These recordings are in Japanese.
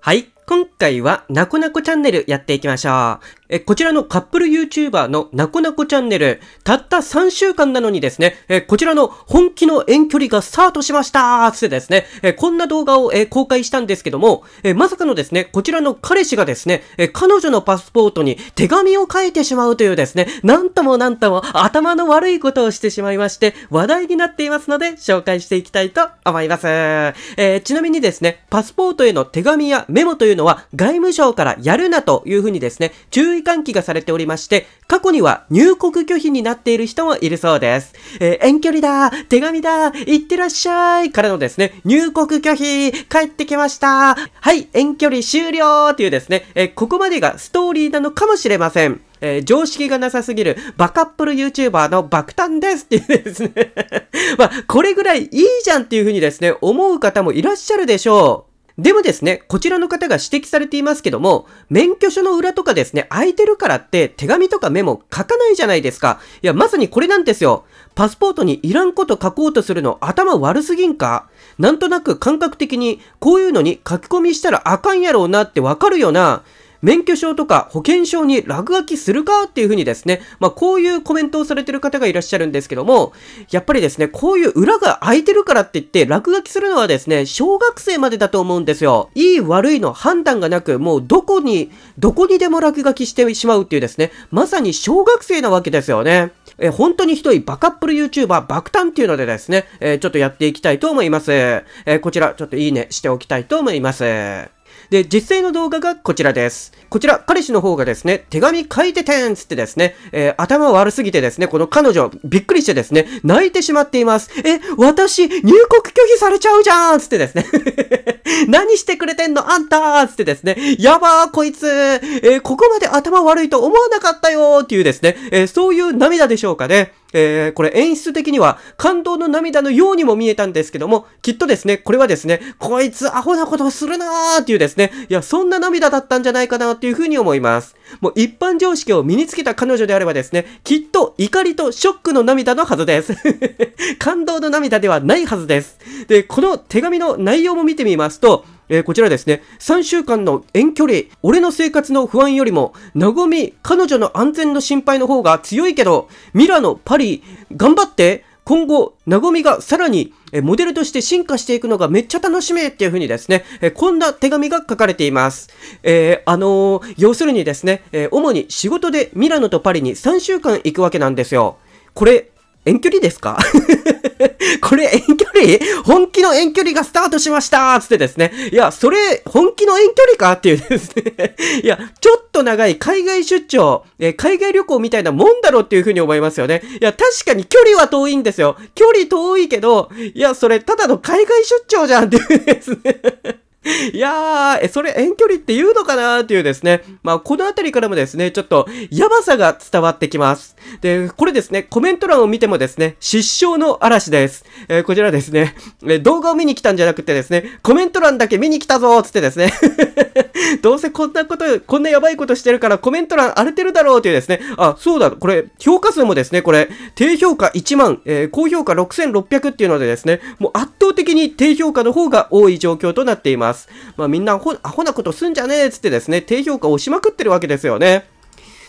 はい。今回は、なこなこチャンネルやっていきましょう。えこちらのカップル YouTuber のなこなこチャンネル、たった3週間なのにですね、えこちらの本気の遠距離がスタートしましたーってですね、えこんな動画を、え公開したんですけども、えまさかのですね、こちらの彼氏がですね、え彼女のパスポートに手紙を書いてしまうというですね、なんともなんとも頭の悪いことをしてしまいまして、話題になっていますので、紹介していきたいと思います。えー、ちなみにですね、パスポートへの手紙やメモというのは、外務省からやるなというふうにですね、注意追換期がされておりまして、過去には入国拒否になっている人もいるそうです。えー、遠距離だ手紙だ行ってらっしゃいからのですね、入国拒否帰ってきましたはい遠距離終了というですね、えー、ここまでがストーリーなのかもしれません。えー、常識がなさすぎるバカップル YouTuber の爆誕ですっていうですね まあ、これぐらいいいじゃんっていうふうにですね、思う方もいらっしゃるでしょう。でもですね、こちらの方が指摘されていますけども、免許証の裏とかですね、空いてるからって手紙とかメモ書かないじゃないですか。いや、まさにこれなんですよ。パスポートにいらんこと書こうとするの頭悪すぎんかなんとなく感覚的にこういうのに書き込みしたらあかんやろうなってわかるよな。免許証とか保険証に落書きするかっていうふうにですね、まあ、こういうコメントをされてる方がいらっしゃるんですけども、やっぱりですね、こういう裏が空いてるからって言って落書きするのはですね、小学生までだと思うんですよ。いい悪いの判断がなく、もうどこに、どこにでも落書きしてしまうっていうですね、まさに小学生なわけですよね。え、本当にひどいバカップル YouTuber 爆誕っていうのでですね、えー、ちょっとやっていきたいと思います。えー、こちら、ちょっといいねしておきたいと思います。で、実際の動画がこちらです。こちら、彼氏の方がですね、手紙書いててんつってですね、えー、頭悪すぎてですね、この彼女、びっくりしてですね、泣いてしまっています。え、私、入国拒否されちゃうじゃんつってですね 何してくれてんのあんたつってですね、やばーこいつ、えー、ここまで頭悪いと思わなかったよーっていうですね、えー、そういう涙でしょうかね。えー、これ演出的には感動の涙のようにも見えたんですけども、きっとですね、これはですね、こいつアホなことをするなーっていうですね、いや、そんな涙だったんじゃないかなっていうふうに思います。もう一般常識を身につけた彼女であればですね、きっと怒りとショックの涙のはずです。感動の涙ではないはずです。で、この手紙の内容も見てみますと、えー、こちらですね、3週間の遠距離、俺の生活の不安よりも、なごみ、彼女の安全の心配の方が強いけど、ミラノ、パリ、頑張って、今後、なごみがさらに、えモデルとして進化していくのがめっちゃ楽しみっていう風にですね、えこんな手紙が書かれています。えー、あのー、要するにですね、え主に仕事でミラノとパリに3週間行くわけなんですよ。これ、遠距離ですか これ遠距離本気の遠距離がスタートしましたつってですね。いや、それ、本気の遠距離かっていうですね。いや、ちょっと長い海外出張、え海外旅行みたいなもんだろっていうふうに思いますよね。いや、確かに距離は遠いんですよ。距離遠いけど、いや、それ、ただの海外出張じゃんっていうですね。いやー、え、それ遠距離って言うのかなーっていうですね。まあ、このあたりからもですね、ちょっと、やばさが伝わってきます。で、これですね、コメント欄を見てもですね、失笑の嵐です。えー、こちらですね、動画を見に来たんじゃなくてですね、コメント欄だけ見に来たぞーつってですね、どうせこんなこと、こんなやばいことしてるからコメント欄荒れてるだろうというですね、あ、そうだ、これ、評価数もですね、これ、低評価1万、えー、高評価6600っていうのでですね、もう圧倒的に低評価の方が多い状況となっています。。まあみんなアホアホなことすんじゃねえつってですね、低評価をしまくってるわけですよね。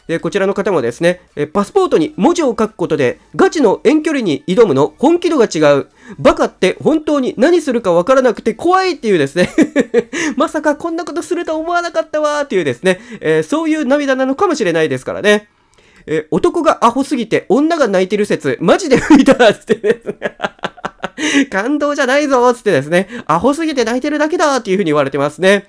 で、こちらの方もですね、えパスポートに文字を書くことで、ガチの遠距離に挑むの本気度が違う。バカって本当に何するかわからなくて怖いっていうですね まさかこんなことすると思わなかったわーっていうですね、えー、そういう涙なのかもしれないですからね。え男がアホすぎて女が泣いてる説、マジで吹いたつってですね。感動じゃないぞつってですね、アホすぎて泣いてるだけだっていうふうに言われてますね。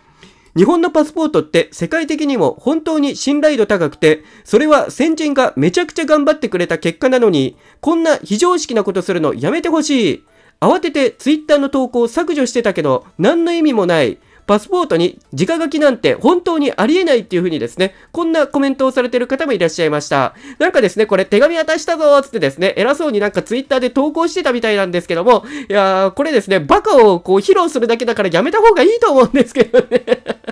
日本のパスポートって世界的にも本当に信頼度高くて、それは先人がめちゃくちゃ頑張ってくれた結果なのに、こんな非常識なことするのやめてほしい。慌てて twitter の投稿を削除してたけど、何の意味もない。パスポートに直書きなんて本当にありえないっていう風にですね、こんなコメントをされてる方もいらっしゃいました。なんかですね、これ手紙渡したぞーつってですね、偉そうになんかツイッターで投稿してたみたいなんですけども、いやー、これですね、バカをこう披露するだけだからやめた方がいいと思うんですけどね。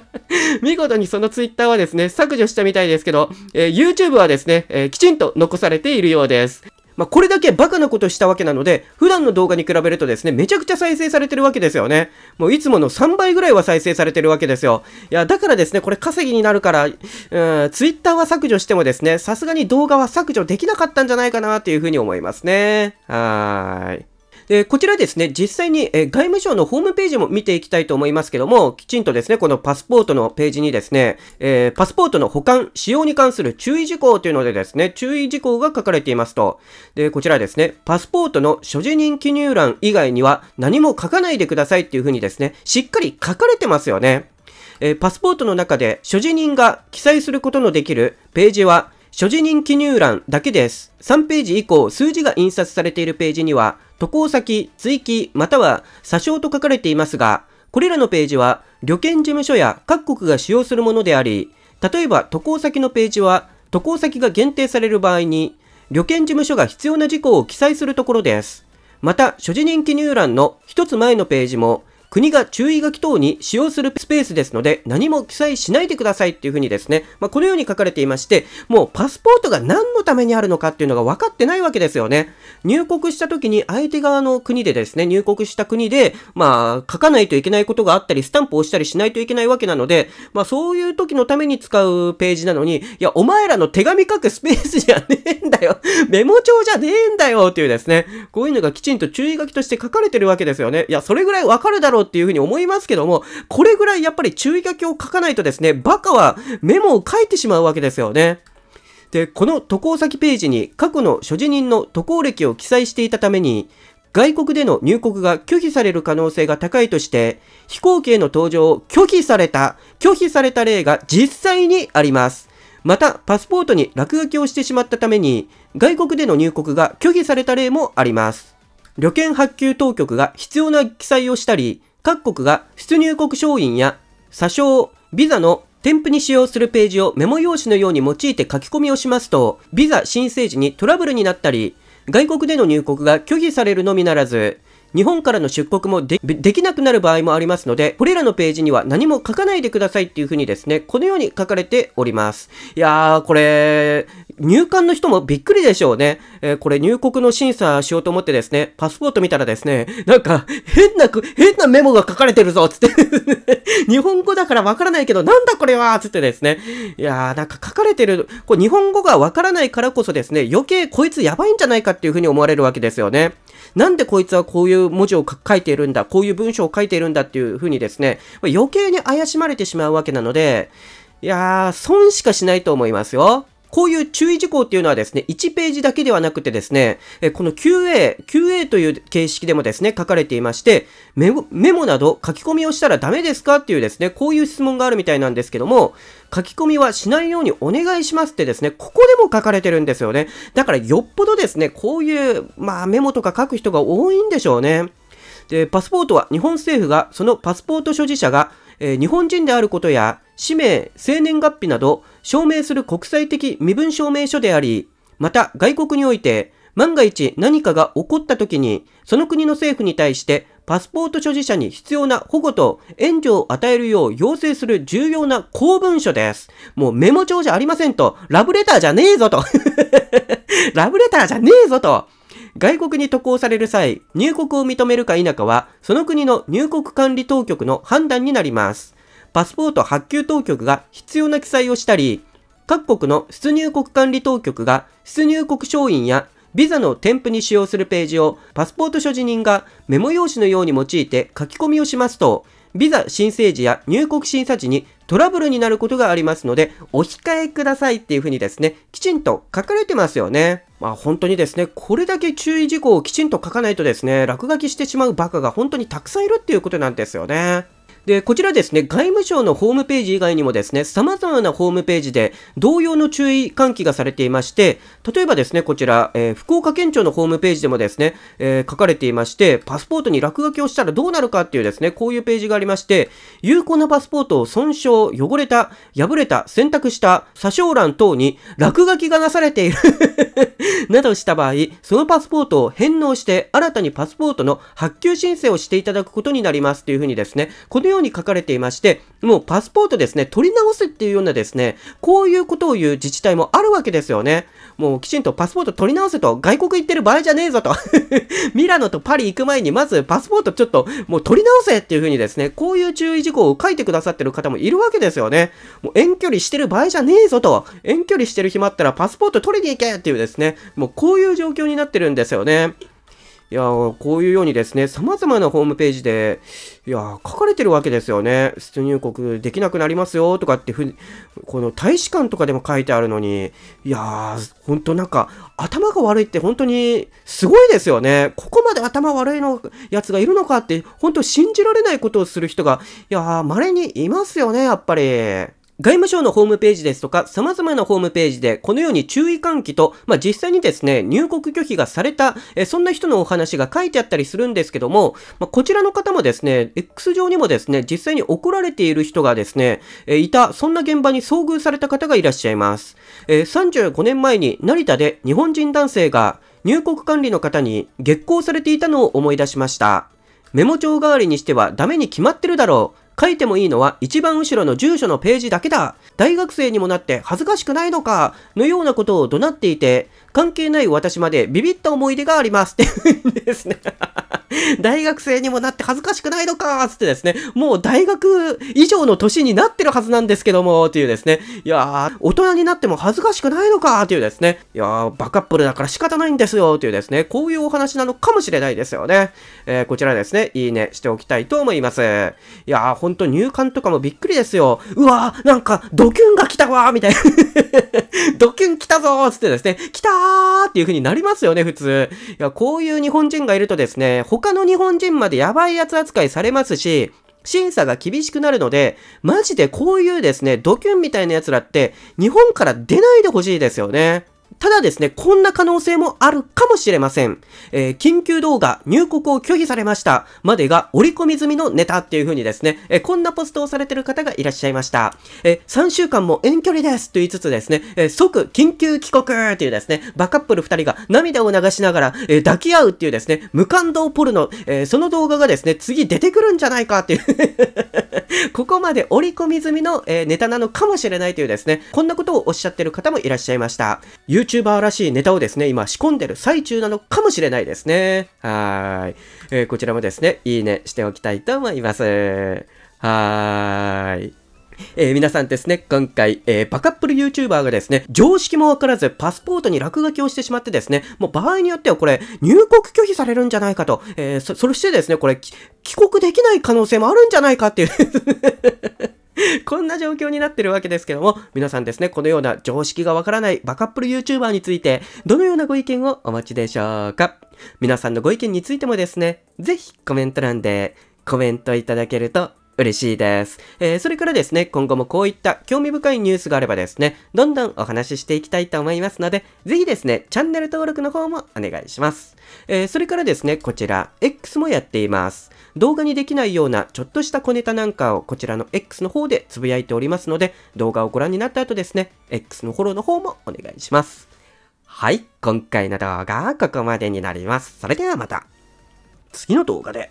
見事にそのツイッターはですね、削除したみたいですけど、えー、YouTube はですね、えー、きちんと残されているようです。まあ、これだけバカなことしたわけなので、普段の動画に比べるとですね、めちゃくちゃ再生されてるわけですよね。もういつもの3倍ぐらいは再生されてるわけですよ。いや、だからですね、これ稼ぎになるから、うん、twitter は削除してもですね、さすがに動画は削除できなかったんじゃないかなっていうふうに思いますね。はーい。で、こちらですね、実際に、え外務省のホームページも見ていきたいと思いますけども、きちんとですね、このパスポートのページにですね、えー、パスポートの保管、使用に関する注意事項というのでですね、注意事項が書かれていますと。で、こちらですね、パスポートの所持人記入欄以外には何も書かないでくださいっていう風にですね、しっかり書かれてますよね。えー、パスポートの中で所持人が記載することのできるページは、所持人記入欄だけです。3ページ以降、数字が印刷されているページには、渡航先、追記、または詐称と書かれていますが、これらのページは旅券事務所や各国が使用するものであり、例えば渡航先のページは渡航先が限定される場合に、旅券事務所が必要な事項を記載するところです。また、所持人記入欄の一つ前のページも、国が注意書き等に使用するスペースですので、何も記載しないでくださいっていうふうにですね、まあ、このように書かれていまして、もうパスポートが何のためにあるのかっていうのが分かってないわけですよね。入国した時に相手側の国でですね、入国した国で、まあ、書かないといけないことがあったり、スタンプを押したりしないといけないわけなので、まあ、そういう時のために使うページなのに、いや、お前らの手紙書くスペースじゃねえんだよ。メモ帳じゃねえんだよっていうですね、こういうのがきちんと注意書きとして書かれてるわけですよね。いや、それぐらいわかるだろうろうっていうふうに思いますけども、これぐらいやっぱり注意書きを書かないとですね、バカはメモを書いてしまうわけですよね。で、この渡航先ページに過去の所持人の渡航歴を記載していたために、外国での入国が拒否される可能性が高いとして、飛行機への搭乗を拒否された、拒否された例が実際にあります。また、パスポートに落書きをしてしまったために、外国での入国が拒否された例もあります。旅券発給当局が必要な記載をしたり、各国が出入国証品や詐称、ビザの添付に使用するページをメモ用紙のように用いて書き込みをしますと、ビザ申請時にトラブルになったり、外国での入国が拒否されるのみならず、日本からの出国もできなくなる場合もありますので、これらのページには何も書かないでくださいっていうふうにですね、このように書かれております。いやー、これ、入管の人もびっくりでしょうね。えー、これ入国の審査しようと思ってですね、パスポート見たらですね、なんか、変な、変なメモが書かれてるぞつって 日本語だからわからないけど、なんだこれはつってですね。いやー、なんか書かれてる、これ日本語がわからないからこそですね、余計こいつやばいんじゃないかっていうふうに思われるわけですよね。なんでこいつはこういう文字を書いているんだ、こういう文章を書いているんだっていうふうにですね、余計に怪しまれてしまうわけなので、いやー、損しかしないと思いますよ。こういう注意事項っていうのはですね、1ページだけではなくてですね、この QA、QA という形式でもですね、書かれていまして、メモメモなど書き込みをしたらダメですかっていうですね、こういう質問があるみたいなんですけども、書き込みはしないようにお願いしますってですね、ここでも書かれてるんですよね。だからよっぽどですね、こういう、まあメモとか書く人が多いんでしょうね。で、パスポートは日本政府が、そのパスポート所持者が、えー、日本人であることや、氏名、生年月日など証明する国際的身分証明書であり、また外国において万が一何かが起こった時にその国の政府に対してパスポート所持者に必要な保護と援助を与えるよう要請する重要な公文書です。もうメモ帳じゃありませんと、ラブレターじゃねえぞと ラブレターじゃねえぞと外国に渡航される際、入国を認めるか否かは、その国の入国管理当局の判断になります。パスポート発給当局が必要な記載をしたり、各国の出入国管理当局が出入国証印やビザの添付に使用するページをパスポート所持人がメモ用紙のように用いて書き込みをしますと、ビザ申請時や入国審査時にトラブルになることがありますので、お控えくださいっていうふうにですね、きちんと書かれてますよね。まあ本当にですね、これだけ注意事項をきちんと書かないとですね、落書きしてしまうバカが本当にたくさんいるっていうことなんですよね。で、こちらですね、外務省のホームページ以外にもですね、様々なホームページで同様の注意喚起がされていまして、例えばですね、こちら、えー、福岡県庁のホームページでもですね、えー、書かれていまして、パスポートに落書きをしたらどうなるかっていうですね、こういうページがありまして、有効なパスポートを損傷、汚れた、破れた、選択した、詐称欄等に落書きがなされている などした場合、そのパスポートを返納して、新たにパスポートの発給申請をしていただくことになりますというふうにですね、このようように書かれていまして、もうパスポートですね、取り直すっていうようなですね、こういうことを言う自治体もあるわけですよね。もうきちんとパスポート取り直せと、外国行ってる場合じゃねえぞと。ミラノとパリ行く前にまずパスポートちょっともう取り直せっていうふうにですね、こういう注意事項を書いてくださってる方もいるわけですよね。もう遠距離してる場合じゃねえぞと、遠距離してる暇あったらパスポート取りに行けっていうですね、もうこういう状況になってるんですよね。いやこういうようにですね、様々なホームページで、いや書かれてるわけですよね。出入国できなくなりますよとかってふ、この大使館とかでも書いてあるのに、いやー、ほんとなんか、頭が悪いって本当にすごいですよね。ここまで頭悪いのやつがいるのかって、本当信じられないことをする人が、いやー、稀にいますよね、やっぱり。外務省のホームページですとか、様々なホームページで、このように注意喚起と、まあ、実際にですね、入国拒否がされた、えそんな人のお話が書いてあったりするんですけども、まあ、こちらの方もですね、X 上にもですね、実際に怒られている人がですね、えいた、そんな現場に遭遇された方がいらっしゃいます。え35年前に成田で日本人男性が入国管理の方に激光されていたのを思い出しました。メモ帳代わりにしてはダメに決まってるだろう。書いてもいいのは一番後ろの住所のページだけだ。大学生にもなって恥ずかしくないのか。のようなことを怒鳴っていて、関係ない私までビビった思い出があります。っていうですね。大学生にもなって恥ずかしくないのかつってですね、もう大学以上の年になってるはずなんですけども、っていうですね。いやー、大人になっても恥ずかしくないのかっていうですね。いやー、バカップルだから仕方ないんですよ、っていうですね。こういうお話なのかもしれないですよね。えー、こちらですね、いいねしておきたいと思います。いやー、ほんと入管とかもびっくりですよ。うわーなんか、ドキュンが来たわーみたいな ドキュン来たぞーつってですね、来たーっていう風になりますよね、普通。いや、こういう日本人がいるとですね、他の日本人までやばいやつ扱いされますし、審査が厳しくなるので、マジでこういうですね、ドキュンみたいな奴らって、日本から出ないでほしいですよね。ただですね、こんな可能性もあるかもしれません。えー、緊急動画、入国を拒否されました。までが折り込み済みのネタっていう風にですね、えー、こんなポストをされてる方がいらっしゃいました。えー、3週間も遠距離ですと言いつつですね、え即緊急帰国っていうですね、バカップル2人が涙を流しながら、え抱き合うっていうですね、無感動ポルノ、えその動画がですね、次出てくるんじゃないかっていう ここまで折り込み済みの、えネタなのかもしれないというですね、こんなことをおっしゃってる方もいらっしゃいました。YouTuber らしいネタをですね、今仕込んでる最中なのかもしれないですね。はい。えー、こちらもですね、いいねしておきたいと思います。はーい。えー、皆さんですね、今回、えー、バカップル YouTuber がですね、常識もわからず、パスポートに落書きをしてしまってですね、もう場合によってはこれ、入国拒否されるんじゃないかと、えー、そ、そしてですね、これ、帰国できない可能性もあるんじゃないかっていうこんな状況になってるわけですけども、皆さんですね、このような常識がわからないバカップル YouTuber について、どのようなご意見をお持ちでしょうか皆さんのご意見についてもですね、ぜひコメント欄でコメントいただけると嬉しいです。えー、それからですね、今後もこういった興味深いニュースがあればですね、どんどんお話ししていきたいと思いますので、ぜひですね、チャンネル登録の方もお願いします。えー、それからですね、こちら、X もやっています。動画にできないようなちょっとした小ネタなんかをこちらの X の方でつぶやいておりますので、動画をご覧になった後ですね、X のフォローの方もお願いします。はい、今回の動画はここまでになります。それではまた、次の動画で。